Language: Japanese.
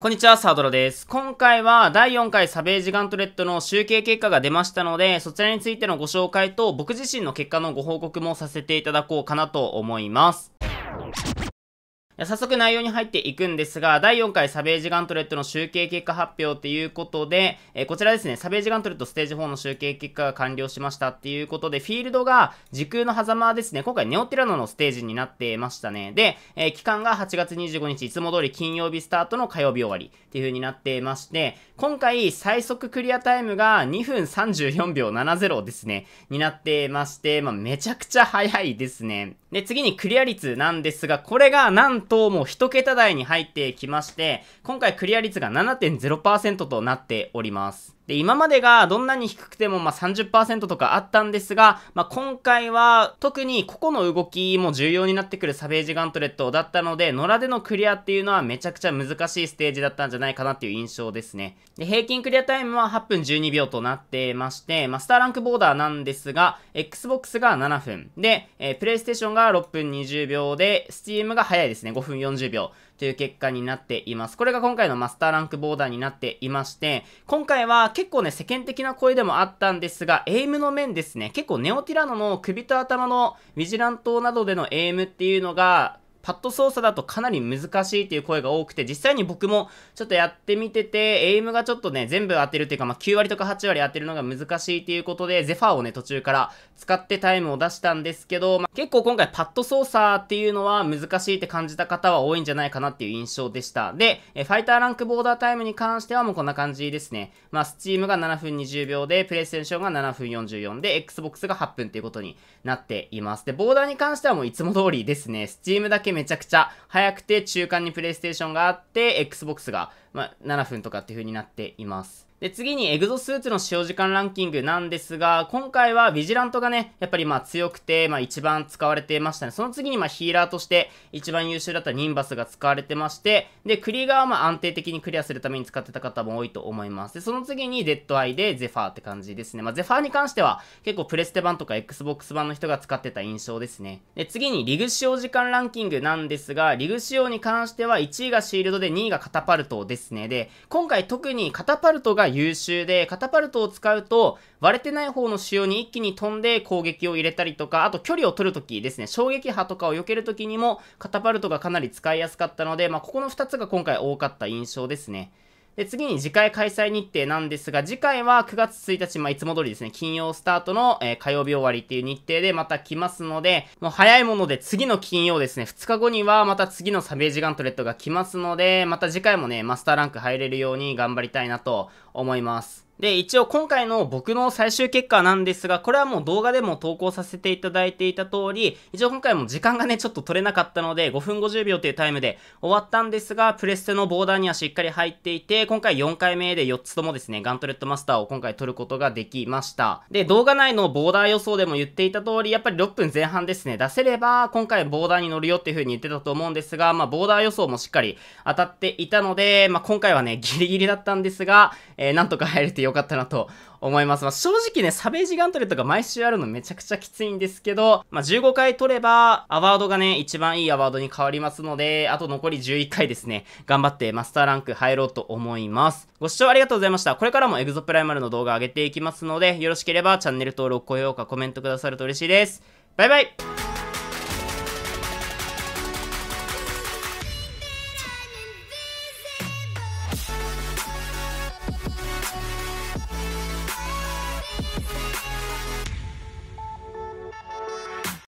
こんにちは、サードロです。今回は第4回サベージガントレットの集計結果が出ましたので、そちらについてのご紹介と僕自身の結果のご報告もさせていただこうかなと思います。早速内容に入っていくんですが、第4回サベージガントレットの集計結果発表ということで、えー、こちらですね、サベージガントレットステージ4の集計結果が完了しましたっていうことで、フィールドが時空の狭間ですね、今回ネオテラノのステージになってましたね。で、えー、期間が8月25日、いつも通り金曜日スタートの火曜日終わりっていう風になってまして、今回最速クリアタイムが2分34秒70ですね、になってまして、まあ、めちゃくちゃ早いですね。で、次にクリア率なんですが、これがなんとともう1桁台に入ってきまして、今回クリア率が7.0%となっております。で、今までがどんなに低くてもまあ30%とかあったんですが、まあ、今回は特に個々の動きも重要になってくるサベージガントレットだったので、野良でのクリアっていうのはめちゃくちゃ難しいステージだったんじゃないかなっていう印象ですね。で、平均クリアタイムは8分12秒となってまして、まあ、スターランクボーダーなんですが、Xbox が7分、で、えー、PlayStation が6分20秒で、Steam が早いですね、5分40秒。という結果になっています。これが今回のマスターランクボーダーになっていまして、今回は結構ね、世間的な声でもあったんですが、エイムの面ですね、結構ネオティラノの首と頭のヴィジラントなどでのエイムっていうのが、パッド操作だとかなり難しいという声が多くて、実際に僕もちょっとやってみてて、エイムがちょっとね、全部当てるというか、まあ、9割とか8割当てるのが難しいということで、ゼファーをね、途中から使ってタイムを出したんですけど、まあ、結構今回パッド操作っていうのは難しいって感じた方は多いんじゃないかなっていう印象でした。で、えファイターランクボーダータイムに関してはもうこんな感じですね。まあ、スチームが7分20秒で、プレイステーションが7分44で、Xbox が8分ということになっています。で、ボーダーに関してはもういつも通りですね、スチームだけけめちゃくちゃ早くて中間にプレイステーションがあって Xbox が、まあ、7分とかっていう風になっています。で、次にエグゾスーツの使用時間ランキングなんですが、今回はビジラントがね、やっぱりまあ強くて、まあ一番使われてましたね。その次にまあヒーラーとして一番優秀だったニンバスが使われてまして、で、クリガーはまあ安定的にクリアするために使ってた方も多いと思います。で、その次にデッドアイでゼファーって感じですね。まあゼファーに関しては結構プレステ版とか Xbox 版の人が使ってた印象ですね。で、次にリグ使用時間ランキングなんですが、リグ使用に関しては1位がシールドで2位がカタパルトですね。で、今回特にカタパルトが優秀で、カタパルトを使うと、割れてない方の仕様に一気に飛んで攻撃を入れたりとか、あと距離を取るときですね、衝撃波とかを避けるときにも、カタパルトがかなり使いやすかったので、まあ、ここの2つが今回多かった印象ですね。で、次に次回開催日程なんですが、次回は9月1日、まあ、いつも通りですね、金曜スタートの、えー、火曜日終わりっていう日程でまた来ますので、もう早いもので次の金曜ですね、2日後にはまた次のサベージガントレットが来ますので、また次回もね、マスターランク入れるように頑張りたいなと思います。で、一応今回の僕の最終結果なんですが、これはもう動画でも投稿させていただいていた通り、一応今回も時間がね、ちょっと取れなかったので、5分50秒というタイムで終わったんですが、プレステのボーダーにはしっかり入っていて、今回4回目で4つともですね、ガントレットマスターを今回取ることができました。で、動画内のボーダー予想でも言っていた通り、やっぱり6分前半ですね、出せれば、今回ボーダーに乗るよっていう風に言ってたと思うんですが、まあ、ボーダー予想もしっかり当たっていたので、まあ、今回はね、ギリギリだったんですが、えー、なんとか入れてよよかったなと思います。まあ、正直ね、サベージガントレットが毎週あるのめちゃくちゃきついんですけど、まあ、15回取れば、アワードがね、一番いいアワードに変わりますので、あと残り11回ですね、頑張ってマスターランク入ろうと思います。ご視聴ありがとうございました。これからもエグゾプライマルの動画上げていきますので、よろしければチャンネル登録、高評価、コメントくださると嬉しいです。バイバイ